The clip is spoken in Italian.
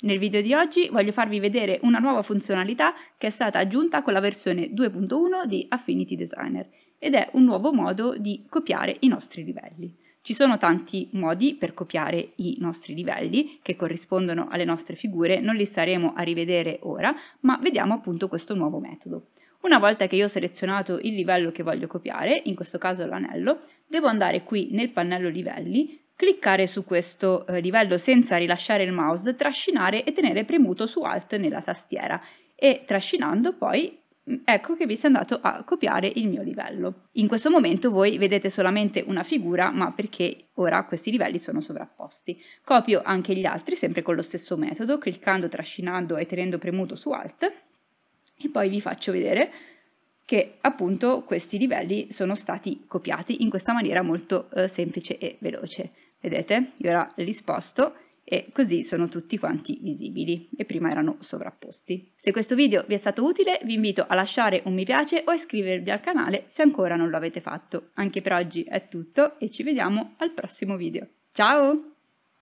Nel video di oggi voglio farvi vedere una nuova funzionalità che è stata aggiunta con la versione 2.1 di Affinity Designer ed è un nuovo modo di copiare i nostri livelli. Ci sono tanti modi per copiare i nostri livelli che corrispondono alle nostre figure, non li staremo a rivedere ora, ma vediamo appunto questo nuovo metodo. Una volta che io ho selezionato il livello che voglio copiare, in questo caso l'anello, devo andare qui nel pannello livelli, cliccare su questo eh, livello senza rilasciare il mouse, trascinare e tenere premuto su Alt nella tastiera e trascinando poi mm, ecco che vi sia andato a copiare il mio livello. In questo momento voi vedete solamente una figura, ma perché ora questi livelli sono sovrapposti. Copio anche gli altri, sempre con lo stesso metodo, cliccando, trascinando e tenendo premuto su Alt, e poi vi faccio vedere che appunto questi livelli sono stati copiati in questa maniera molto eh, semplice e veloce. Vedete? Io ora li sposto e così sono tutti quanti visibili e prima erano sovrapposti. Se questo video vi è stato utile vi invito a lasciare un mi piace o a iscrivervi al canale se ancora non lo avete fatto. Anche per oggi è tutto e ci vediamo al prossimo video. Ciao!